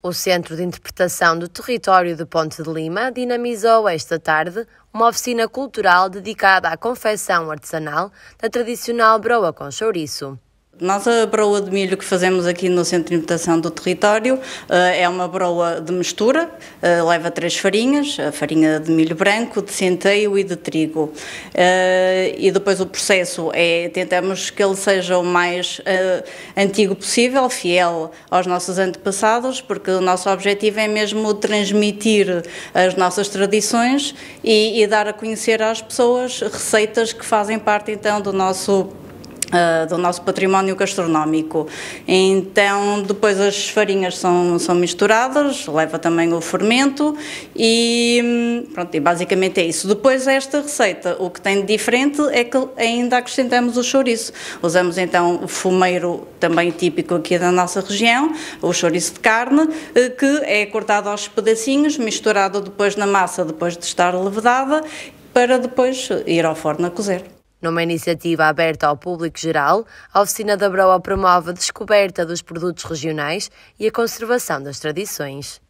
O Centro de Interpretação do Território de Ponte de Lima dinamizou esta tarde uma oficina cultural dedicada à confecção artesanal da tradicional broa com chouriço. Nós, a broa de milho que fazemos aqui no Centro de Imputação do Território, eh, é uma broa de mistura, eh, leva três farinhas, a farinha de milho branco, de centeio e de trigo. Eh, e depois o processo é, tentamos que ele seja o mais antigo possível, fiel aos nossos antepassados, porque o nosso objetivo é mesmo transmitir as nossas tradições e, e dar a conhecer às pessoas receitas que fazem parte então do nosso Uh, do nosso património gastronómico. Então, depois as farinhas são, são misturadas, leva também o fermento e, hum, pronto, e basicamente é isso. Depois, esta receita, o que tem de diferente é que ainda acrescentamos o chouriço. Usamos então o fumeiro, também típico aqui da nossa região, o chouriço de carne, eh, que é cortado aos pedacinhos, misturado depois na massa, depois de estar levedada, para depois ir ao forno a cozer. Numa iniciativa aberta ao público geral, a Oficina da Broa promove a descoberta dos produtos regionais e a conservação das tradições.